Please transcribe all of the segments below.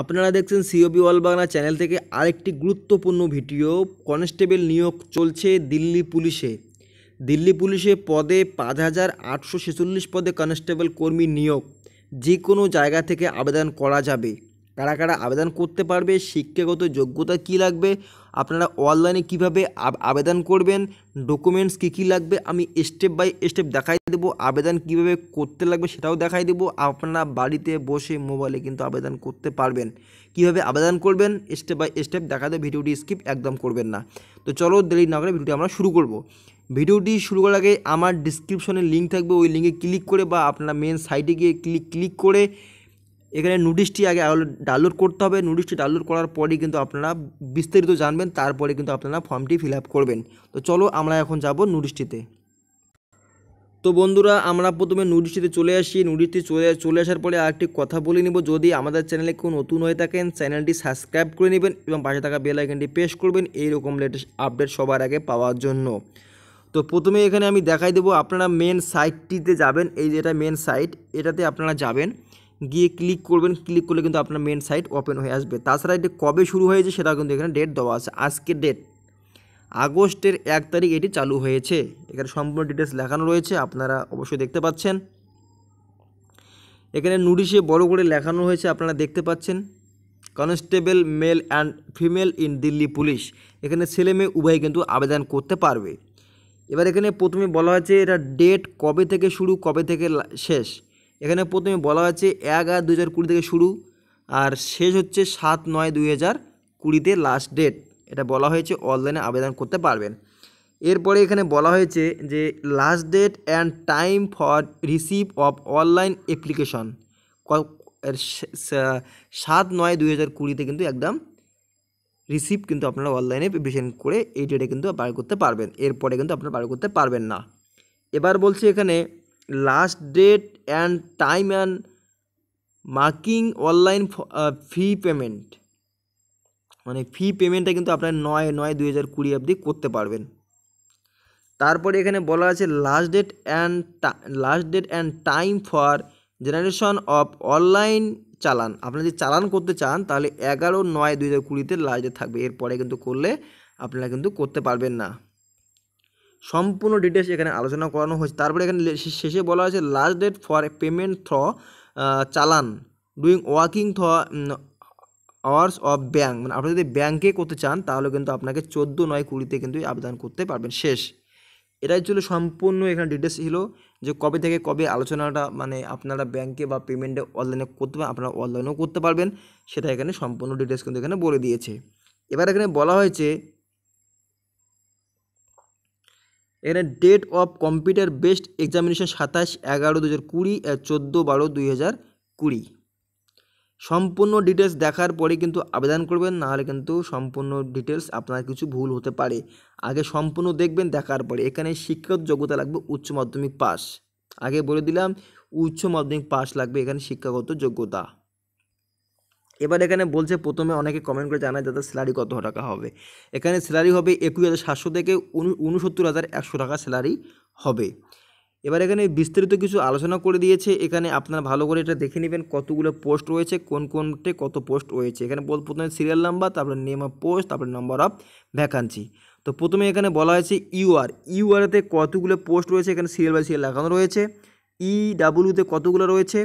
আপনারা দেখছেন COB অলবাংলা channel থেকে আরেকটি গুরুত্বপূর্ণ ভিডিও কনস্টেবল নিয়োগ চলছে দিল্লি পুলিশে দিল্লি পুলিশে পদে পাঁচ হাজার আটশো ছেচল্লিশ পদে কনস্টেবল কর্মী নিয়োগ যে কোনো জায়গা থেকে আবেদন করা যাবে কারা কারা আবেদন করতে পারবে শিক্ষাগত যোগ্যতা কি লাগবে আপনারা অনলাইনে কিভাবে আবেদন করবেন ডকুমেন্টস কী কী লাগবে আমি স্টেপ বাই স্টেপ দেখাই দেবো আবেদন কিভাবে করতে লাগবে সেটাও দেখাই দেবো আপনারা বাড়িতে বসে মোবাইলে কিন্তু আবেদন করতে পারবেন কিভাবে আবেদন করবেন স্টেপ বাই স্টেপ দেখা দেবে ভিডিওটি স্কিপ একদম করবেন না তো চলো দেরি না করে ভিডিওটি আমরা শুরু করব ভিডিওটি শুরু করার আগে আমার ডিসক্রিপশনে লিঙ্ক থাকবে ওই লিঙ্কে ক্লিক করে বা আপনার মেন সাইটে গিয়ে ক্লিক ক্লিক করে এখানে নোটিশটি আগে ডাউনলোড করতে হবে নোটিশটি ডাউনলোড করার পরেই কিন্তু আপনারা বিস্তারিত জানবেন তারপরে কিন্তু আপনারা ফর্মটি ফিল করবেন তো চলো আমরা এখন যাব নোটিশটিতে তো বন্ধুরা আমরা প্রথমে নোটিশটিতে চলে আসি নোটিশটি চলে চলে আসার পরে আরেকটি কথা বলে নিব যদি আমাদের চ্যানেলে কেউ নতুন হয়ে থাকেন চ্যানেলটি সাবস্ক্রাইব করে নেবেন এবং পাশে থাকা বেল আইকনটি প্রেস করবেন এইরকম লেটেস্ট আপডেট সবার আগে পাওয়ার জন্য তো প্রথমে এখানে আমি দেখাই দেবো আপনারা মেন সাইটটিতে যাবেন এই যেটা মেন সাইট এটাতে আপনারা যাবেন গিয়ে ক্লিক করবেন ক্লিক করলে কিন্তু আপনার মেন সাইট ওপেন হয়ে আসবে তাছাড়া এটি কবে শুরু হয়েছে সেটা কিন্তু এখানে ডেট দেওয়া আছে আজকের ডেট আগস্টের এক তারিখ এটি চালু হয়েছে এখানে সম্পূর্ণ ডিটেলস লেখানো রয়েছে আপনারা অবশ্যই দেখতে পাচ্ছেন এখানে নুডিশে বড় করে লেখানো হয়েছে আপনারা দেখতে পাচ্ছেন constable male and female in Delhi police এখানে ছেলে মেয়ে উভয় কিন্তু আবেদন করতে পারবে এবার এখানে প্রথমে বলা হয়েছে এটা ডেট কবে থেকে শুরু কবে থেকে শেষ এখানে প্রথমে বলা হয়েছে এক আর দু হাজার কুড়ি থেকে শুরু আর শেষ হচ্ছে সাত নয় দুই হাজার কুড়িতে লাস্ট ডেট এটা বলা হয়েছে অনলাইনে আবেদন করতে পারবেন এরপরে এখানে বলা হয়েছে যে last date and time for receive of online application সাত নয় দুই হাজার কুড়িতে কিন্তু একদম রিসিভ কিন্তু আপনারা অনলাইনে প্রিপারেশন করে এই ডেটে কিন্তু বার করতে পারবেন এরপরে কিন্তু আপনারা বার করতে পারবেন না এবার বলছি এখানে last date and time and marking online fee payment মানে ফি পেমেন্টটা কিন্তু আপনার নয় নয় দুই হাজার কুড়ি অবধি করতে পারবেন তারপরে এখানে বলা আছে last date and last date and time for generation of online challan আপনি যদি চালান করতে চান তাহলে এগারো নয় দুই হাজার কুড়িতে লাস্ট ডেট থাকবে এরপরে কিন্তু করলে আপনারা কিন্তু করতে পারবেন না সম্পূর্ণ ডিটেলস এখানে আলোচনা করানো হয়েছে তারপরে এখানে শেষে বলা হয়েছে last date for payment through challan during working through hours of bank মানে আপনি যদি ব্যাঙ্কে করতে চান তাহলে কিন্তু আপনাকে চোদ্দো নয় কুড়িতে কিন্তু আবেদন করতে পারবেন শেষ এটাই ছিল সম্পূর্ণ এখানে ডিটেলস ছিল যে কবে থেকে কবে আলোচনাটা মানে আপনারা ব্যাংকে বা পেমেন্টে অনলাইনে করতে পারেন আপনারা অনলাইনেও করতে পারবেন সেটা এখানে সম্পূর্ণ ডিটেলস কিন্তু এখানে বলে দিয়েছে এবার এখানে বলা হয়েছে এখানে date of computer based examination সাতাশ এগারো দু হাজার কুড়ি চোদ্দো বারো দুই হাজার কুড়ি সম্পূর্ণ ডিটেলস দেখার পরে কিন্তু আবেদন করবেন নাহলে কিন্তু সম্পূর্ণ ডিটেলস আপনার কিছু ভুল হতে পারে আগে সম্পূর্ণ দেখবেন দেখার পরে এখানে শিক্ষক যোগ্যতা লাগবে উচ্চ মাধ্যমিক পাস আগে বলে দিলাম উচ্চ মাধ্যমিক পাস লাগবে এখানে শিক্ষাগত যোগ্যতা এবার এখানে বলছে প্রথমে অনেকে কমেন্ট করে জানায় যাদের স্যালারি কত টাকা হবে এখানে স্যালারি হবে একুশ হাজার সাতশো থেকে উনসত্তর হাজার একশো টাকা স্যালারি হবে এবার এখানে বিস্তারিত কিছু আলোচনা করে দিয়েছে এখানে আপনারা ভালো করে এটা দেখে নেবেন কতগুলো পোস্ট রয়েছে কোন কোনটে কত পোস্ট রয়েছে এখানে প্রথমে সিরিয়াল নাম্বার তারপরে নেম অফ পোস্ট তারপরে নাম্বার অফ ভ্যাকান্সি তো প্রথমে এখানে বলা হয়েছে ইউআর e ইউআরতে e কতগুলো পোস্ট রয়েছে এখানে সিরিয়াল বাই সিরিয়াল লাগানো রয়েছে ইডাব্লিউতে e কতগুলো রয়েছে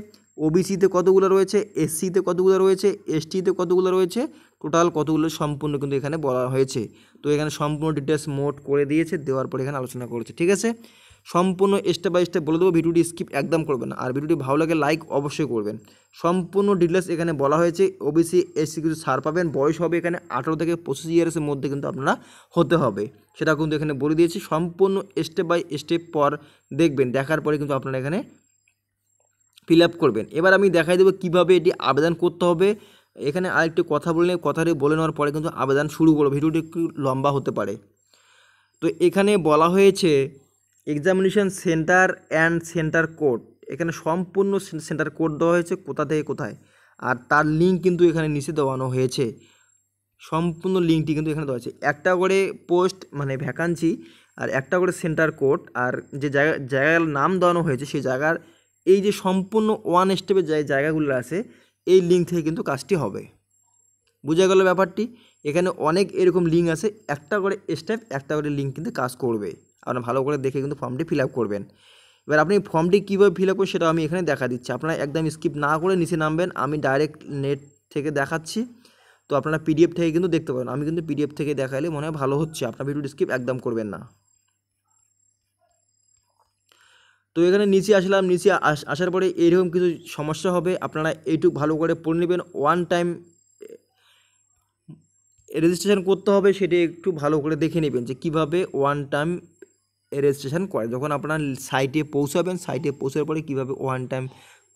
ওবিসিতে কতগুলো রয়েছে এসসিতে কতগুলো রয়েছে এসটিতে কতগুলো রয়েছে টোটাল কতগুলো সম্পূর্ণ কিন্তু এখানে বলা হয়েছে তো এখানে সম্পূর্ণ ডিটেলস মোট করে দিয়েছে দেওয়ার পর এখানে আলোচনা করেছে ঠিক আছে সম্পূর্ণ স্টেপ বাই স্টেপ বলে দেবো ভিডিওটি স্কিপ একদম করবেন আর ভিডিওটি ভালো লাগে লাইক অবশ্যই করবেন সম্পূর্ণ ডিটেলস এখানে বলা হয়েছে ওবিসি এসসি কিছু ছাড় পাবেন বয়স হবে এখানে আঠেরো থেকে পঁচিশ ইয়ার্সের মধ্যে কিন্তু আপনারা হতে হবে সেটা কিন্তু এখানে বলে দিয়েছি সম্পূর্ণ স্টেপ বাই স্টেপ পর দেখবেন দেখার পরে কিন্তু আপনারা এখানে ফিল আপ করবেন এবার আমি দেখাই দেবো কীভাবে এটি আবেদন করতে হবে এখানে আরেকটি কথা বলে কথাটি বলে নেওয়ার পরে কিন্তু আবেদন শুরু করবো ভিডিওটি একটু লম্বা হতে পারে তো এখানে বলা হয়েছে examination centre and centre code এখানে সম্পূর্ণ সেন্টার কোড দেওয়া হয়েছে কোথা থেকে কোথায় আর তার লিঙ্ক কিন্তু এখানে নিচে দেওয়ানো হয়েছে সম্পূর্ণ লিঙ্কটি কিন্তু এখানে দেওয়া আছে একটা করে পোস্ট মানে ভ্যাকান্সি আর একটা করে সেন্টার কোড আর যে জায়গা জায়গার নাম দেওয়ানো হয়েছে সেই জায়গার এই যে সম্পূর্ণ ওয়ান স্টেপের যে জায়গাগুলো আছে এই লিঙ্ক থেকে কিন্তু কাজটি হবে বোঝা গেল ব্যাপারটি এখানে অনেক এরকম লিঙ্ক আছে একটা করে স্টেপ একটা করে লিঙ্ক কিন্তু কাজ করবে আপনারা ভালো করে দেখে কিন্তু ফর্মটি ফিল করবেন এবার আপনি ফর্মটি কীভাবে ফিল আপ সেটা আমি এখানে দেখা দিচ্ছি আপনারা একদম স্কিপ না করে নিচে নামবেন আমি ডাইরেক্ট নেট থেকে দেখাচ্ছি তো আপনারা পিডিএফ থেকে কিন্তু দেখতে পারেন আমি কিন্তু পিডিএফ থেকে দেখালে মনে হয় ভালো হচ্ছে আপনার ভিডিও স্কিপ একদম করবেন না তো এখানে নিচে আসলাম নিচে আসার পরে এইরকম কিছু সমস্যা হবে আপনারা এইটুক ভালো করে পড়ে নেবেন ওয়ান টাইম রেজিস্ট্রেশন করতে হবে সেটি একটু ভালো করে দেখে নেবেন যে কিভাবে ওয়ান টাইম রেজিস্ট্রেশন করে যখন আপনার সাইটে পৌঁছাবেন সাইটে পৌঁছার পরে কিভাবে ওয়ান টাইম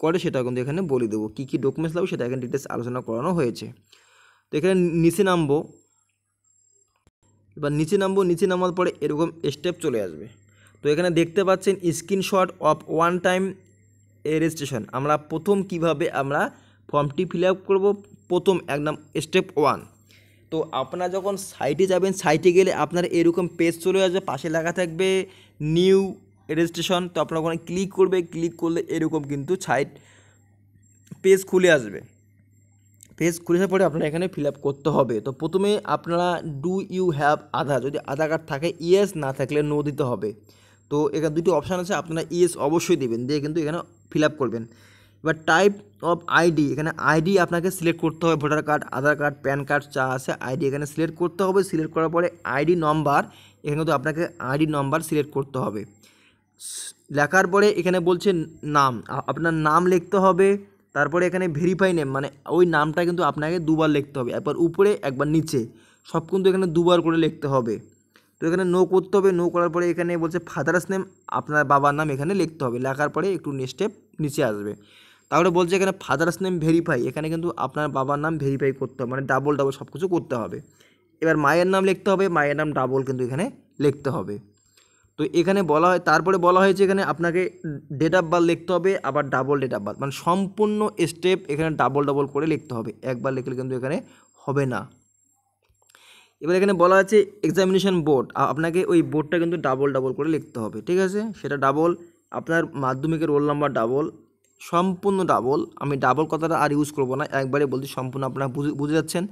করে সেটা কিন্তু এখানে বলে দেবো কী কী ডকুমেন্টস লাগবে সেটা এখানে ডিটেলস আলোচনা করানো হয়েছে তো এখানে নিচে নামবো এবার নিচে নামবো নিচে নামার পরে এরকম স্টেপ চলে আসবে তো এখানে দেখতে পাচ্ছেন screenshot of one time registration আমরা প্রথম কিভাবে আমরা ফর্মটি ফিল আপ করবো প্রথম একদম স্টেপ ওয়ান তো আপনারা যখন সাইটে যাবেন সাইটে গেলে আপনার এরকম পেজ চলে আসবে পাশে লেখা থাকবে নিউ রেজিস্ট্রেশন তো আপনার ওখানে ক্লিক করবে ক্লিক করলে এরকম কিন্তু সাইট পেজ খুলে আসবে পেজ খুলে আসার পরে আপনারা এখানে ফিল আপ করতে হবে তো প্রথমে আপনারা ডু ইউ হ্যাভ আধার যদি আধার কার্ড থাকে ইয়েস না থাকলে নো দিতে হবে তো এখানে দুটি অপশান আছে আপনারা ইএস অবশ্যই দেবেন দিয়ে কিন্তু এখানে ফিল আপ করবেন এবার টাইপ অফ আইডি এখানে আইডি আপনাকে সিলেক্ট করতে হবে voter card Aadhaar card PAN card চা আছে আইডি এখানে সিলেক্ট করতে হবে সিলেক্ট করার পরে আইডি নম্বর এখানে তো আপনাকে আইডি নম্বর সিলেক্ট করতে হবে লেখার পরে এখানে বলছে নাম আপনার নাম লিখতে হবে তারপরে এখানে ভেরিফাই নেম মানে ওই নামটা কিন্তু আপনাকে দুবার লিখতে হবে একবার উপরে একবার নিচে সব কিন্তু এখানে দুবার করে লিখতে হবে তো এখানে নো করতে হবে নো করার পরে এখানে বলছে ফাদার্স নেম আপনার বাবার নাম এখানে লিখতে হবে লেখার পরে একটু স্টেপ নিচে আসবে তাহলে বলছে এখানে ফাদার্স নেম ভেরিফাই এখানে কিন্তু আপনার বাবার নাম ভেরিফাই করতে হবে মানে ডাবল ডাবল সব কিছু করতে হবে এবার মায়ের নাম লিখতে হবে মায়ের নাম ডাবল কিন্তু এখানে লিখতে হবে তো এখানে বলা হয় তারপরে বলা হয়েছে এখানে আপনাকে ডেট অফ বার্থ লিখতে হবে আবার ডাবল ডেট অফ বার্থ মানে সম্পূর্ণ স্টেপ এখানে ডাবল ডাবল করে লিখতে হবে একবার লিখলে কিন্তু এখানে হবে না এবার এখানে বলা আছে এক্সামিনেশন বোর্ড আপনাকে ওই বোর্ডটা কিন্তু ডাবল ডাবল করে লিখতে হবে ঠিক আছে সেটা ডাবল আপনার মাধ্যমিকের রোল নাম্বার ডাবল সম্পূর্ণ ডাবল আমি ডাবল কথাটা আর ইউজ করবো না একবারে বলছি সম্পূর্ণ আপনারা বুঝে বুঝে যাচ্ছেন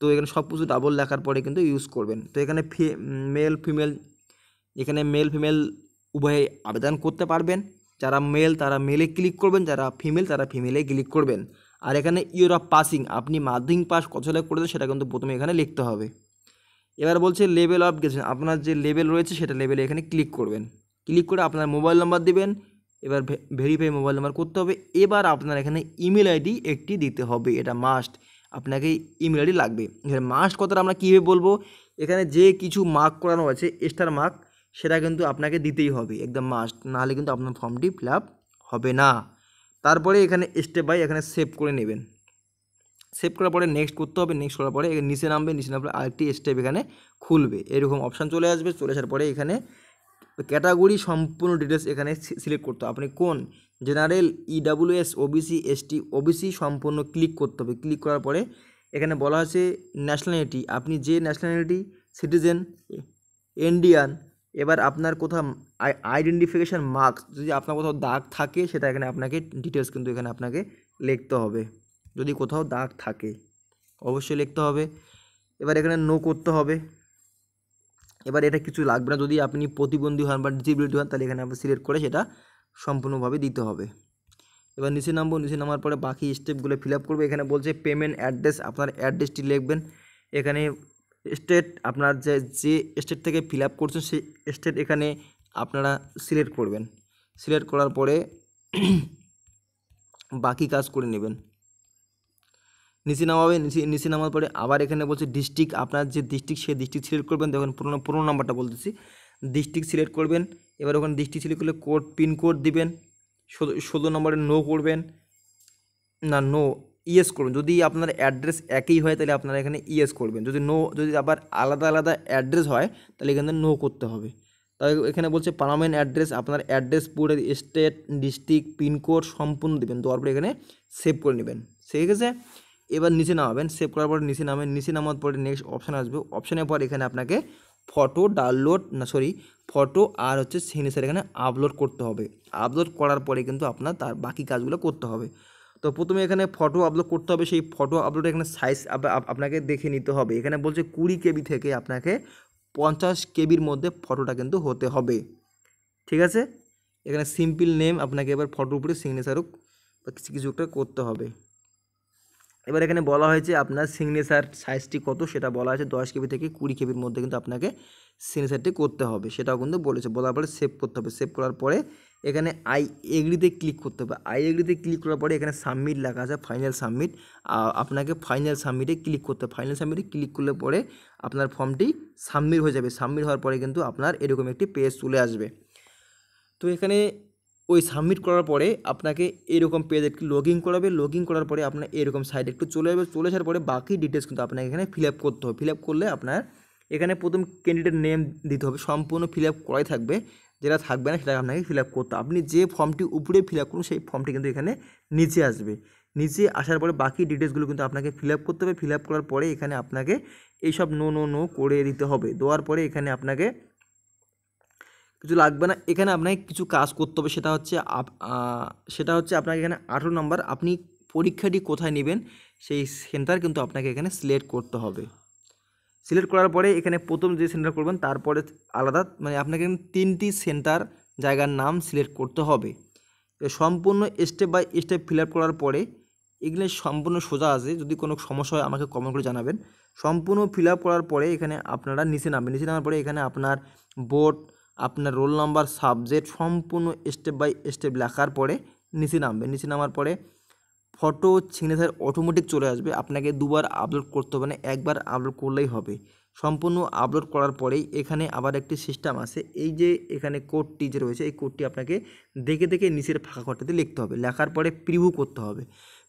তো এখানে সব কিছু ডাবল লেখার পরে কিন্তু ইউজ করবেন তো এখানে মেল ফিমেল এখানে মেল ফিমেল উভয়ে আবেদন করতে পারবেন যারা মেল তারা মেলে ক্লিক করবেন যারা ফিমেল তারা ফিমেলে ক্লিক করবেন আর এখানে ইউর অফ পাসিং আপনি মাধ্যমিক পাস কত সালে করেছেন সেটা কিন্তু প্রথমে এখানে লিখতে হবে এবার বলছে লেভেল অফ গেছে আপনার যে লেভেল রয়েছে সেটা লেভেলে এখানে ক্লিক করবেন ক্লিক করে আপনার মোবাইল নাম্বার দেবেন এবার ভেরিফাই মোবাইল নাম্বার করতে হবে এবার আপনার এখানে ইমেল আইডি একটি দিতে হবে এটা মাস্ট আপনাকে ইমেল আইডি লাগবে এখানে মাস্ট কথাটা আমরা কীভাবে বলবো এখানে যে কিছু মার্ক করানো আছে স্টার মার্ক সেটা কিন্তু আপনাকে দিতেই হবে একদম মাস্ট নাহলে কিন্তু আপনার ফর্মটি ফিল হবে না তারপরে এখানে স্টেপ বাই এখানে সেভ করে নেবেন সেভ করার পরে নেক্সট করতে হবে নেক্সট করার পরে নিচে নামবে নিচে নামলে আরেকটি স্টেপ এখানে খুলবে এরকম অপশান চলে আসবে চলে আসার পরে এখানে ক্যাটাগরি সম্পূর্ণ ডিটেলস এখানে সিলেক্ট করতে হবে আপনি কোন general EWS OBC ST OBC সম্পূর্ণ ক্লিক করতে হবে ক্লিক করার পরে এখানে বলা আছে ন্যাশনালিটি আপনি যে ন্যাশনালিটি সিটিজেন ইন্ডিয়ান এবার আপনার কোথাও আইডেন্টিফিকেশান মার্কস যদি আপনার কোথাও দাগ থাকে সেটা এখানে আপনাকে ডিটেলস কিন্তু এখানে আপনাকে লিখতে হবে যদি কোথাও দাগ থাকে অবশ্যই লিখতে হবে এবার এখানে নো করতে হবে এবার এটা কিছু লাগবে না যদি আপনি প্রতিবন্ধী হন বা ডিসিবিলিটি হন তাহলে এখানে আপনি সিলেক্ট করে সেটা সম্পূর্ণভাবে দিতে হবে এবার নিচে নামবো নিচে নামার পরে বাকি স্টেপগুলো ফিল আপ করবো এখানে বলছে পেমেন্ট অ্যাড্রেস আপনার অ্যাড্রেসটি লিখবেন এখানে স্টেট আপনার যে যে স্টেট থেকে ফিল আপ করছেন সেই স্টেট এখানে আপনারা সিলেক্ট করবেন সিলেক্ট করার পরে বাকি কাজ করে নেবেন নিচে নামাবে নিচে নিচে নামার পরে আবার এখানে বলছে ডিস্ট্রিক্ট আপনার যে ডিস্ট্রিক্ট সেই ডিস্ট্রিক্ট সিলেক্ট করবেন দেখুন পুরোনো পুরোনো নাম্বারটা বলতেছি ডিস্ট্রিক্ট সিলেক্ট করবেন এবার ওখানে ডিস্ট্রিক্ট সিলেক্ট করলে কোড পিনকোড দেবেন ষোলো নম্বরে নো করবেন না নো ইয়েস করবেন যদি আপনার অ্যাড্রেস একই হয় তাহলে আপনারা এখানে ইয়েস করবেন যদি নো যদি আবার আলাদা আলাদা অ্যাড্রেস হয় তাহলে এখানে নো করতে হবে তাই এখানে বলছে পার্মানেন্ট অ্যাড্রেস আপনার অ্যাড্রেস পুরো স্টেট ডিস্ট্রিক্ট পিনকোড সম্পূর্ণ দেবেন দেওয়ার পরে এখানে সেভ করে নেবেন ঠিক আছে এবার নিচে নামাবেন সেভ করার পরে নিচে নামেন নিচে নামার পরে নেক্সট অপশান আসবে অপশানের পর এখানে আপনাকে ফটো ডাউনলোড না সরি ফটো আর হচ্ছে সিগনেচার এখানে আপলোড করতে হবে আপলোড করার পরে কিন্তু আপনার তার বাকি কাজগুলো করতে হবে তো প্রথমে এখানে ফটো আপলোড করতে হবে সেই ফটো আপলোড এখানে সাইজ আপনাকে দেখে নিতে হবে এখানে বলছে কুড়ি কেবি থেকে আপনাকে পঞ্চাশ কেবির মধ্যে ফটোটা কিন্তু হতে হবে ঠিক আছে এখানে সিম্পল নেম আপনাকে এবার ফটোর উপরে সিগনেচারও কিছু কিছু একটা করতে হবে এবার এখানে বলা হয়েছে আপনার সিগনেচার সাইজটি কত সেটা বলা হয়েছে দশ কেবি থেকে কুড়ি কেবির মধ্যে কিন্তু আপনাকে সিগনেচারটি করতে হবে সেটাও কিন্তু বলেছে বলার পরে সেভ করতে হবে সেভ করার পরে এখানে আই এগ্রিতে ক্লিক করতে হবে আই এগ্রিতে ক্লিক করার পরে এখানে সাবমিট লেখা আছে ফাইনাল সাবমিট আপনাকে ফাইনাল সাবমিটে ক্লিক করতে হবে ফাইনাল সাবমিটে ক্লিক করলে পরে আপনার ফর্মটি সাবমিট হয়ে যাবে সাবমিট হওয়ার পরে কিন্তু আপনার এরকম একটি পেজ চলে আসবে তো এখানে ওই সাবমিট করার পরে আপনাকে এরকম পেজ একটু লগ ইন করাবে লগ ইন করার পরে আপনার এরকম সাইড একটু চলে যাবে চলে আসার পরে বাকি ডিটেলস কিন্তু আপনাকে এখানে ফিল আপ করতে হবে ফিল আপ করলে আপনার এখানে প্রথম ক্যান্ডিডেট নেম দিতে হবে সম্পূর্ণ ফিল আপ করাই থাকবে যেটা থাকবে না সেটা আপনাকে ফিল আপ করতে আপনি যে ফর্মটি উপরে ফিল আপ করুন সেই ফর্মটি কিন্তু এখানে নিচে আসবে নিচে আসার পরে বাকি ডিটেলসগুলো কিন্তু আপনাকে ফিল আপ করতে হবে ফিল আপ করার পরে এখানে আপনাকে এইসব নো নো নো করে দিতে হবে দেওয়ার পরে এখানে আপনাকে কিছু লাগবে না এখানে আপনাকে কিছু কাজ করতে হবে সেটা হচ্ছে সেটা হচ্ছে আপনাকে এখানে আঠেরো নম্বর আপনি পরীক্ষাটি কোথায় নেবেন সেই সেন্টার কিন্তু আপনাকে এখানে সিলেক্ট করতে হবে সিলেক্ট করার পরে এখানে প্রথম যে সেন্টার করবেন তারপরে আলাদা মানে আপনাকে তিনটি সেন্টার জায়গার নাম সিলেক্ট করতে হবে সম্পূর্ণ step by step fill up করার পরে এগুলো সম্পূর্ণ সোজা আছে যদি কোনো সমস্যা হয় আমাকে কমেন্ট করে জানাবেন সম্পূর্ণ ফিল আপ করার পরে এখানে আপনারা নিচে নামবেন নিচে নামার পরে এখানে আপনার বোর্ড আপনার রোল নাম্বার সাবজেক্ট সম্পূর্ণ স্টেপ বাই স্টেপ লেখার পরে নিচে নামবে নিচে নামার পরে ফটো সিগনেচার অটোমেটিক চলে আসবে আপনাকে দুবার আপলোড করতে হবে না একবার আপলোড করলেই হবে সম্পূর্ণ আপলোড করার পরেই এখানে আবার একটি সিস্টেম আছে এই যে এখানে কোডটি যে রয়েছে এই কোডটি আপনাকে দেখে দেখে নিচের ফাঁকা ঘরটাতে লিখতে হবে লেখার পরে প্রিভিউ করতে হবে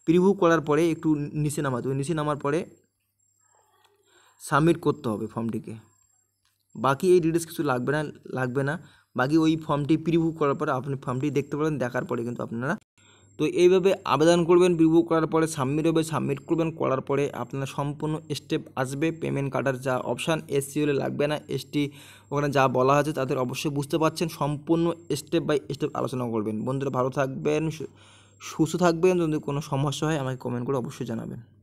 প্রিভিউ করার পরে একটু নিচে নামাতে হবে নিচে নামার পরে সাবমিট করতে হবে ফর্মটিকে বাকি এই ডিটেলস কিছু লাগবে না লাগবে না বাকি ওই ফর্মটি প্রিভিউ করার পরে আপনি ফর্মটি দেখতে পারেন দেখার পরে কিন্তু আপনারা তো এইভাবে আবেদন করবেন প্রিভিউ করার পরে সাবমিট হবে সাবমিট করবেন করার পরে আপনার সম্পূর্ণ স্টেপ আসবে পেমেন্ট কাটার যা অপশান এসসি হলে লাগবে না এসটি ওখানে যা বলা আছে তাদের অবশ্যই বুঝতে পারছেন সম্পূর্ণ স্টেপ বাই স্টেপ আলোচনা করবেন বন্ধুরা ভালো থাকবেন সুস্থ থাকবেন যদি কোনো সমস্যা হয় আমাকে কমেন্ট করে অবশ্যই জানাবেন